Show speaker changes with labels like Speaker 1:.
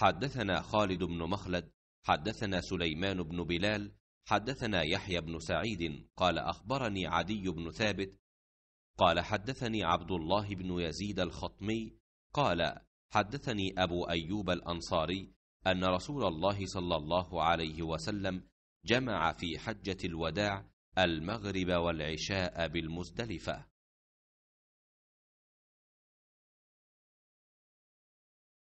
Speaker 1: حدثنا خالد بن
Speaker 2: مخلد حدثنا سليمان بن بلال حدثنا يحيى بن سعيد قال اخبرني عدي بن ثابت قال حدثني عبد الله بن يزيد الخطمي قال حدثني ابو ايوب الانصاري ان رسول الله صلى الله عليه وسلم جمع في حجه الوداع
Speaker 1: المغرب والعشاء بالمزدلفه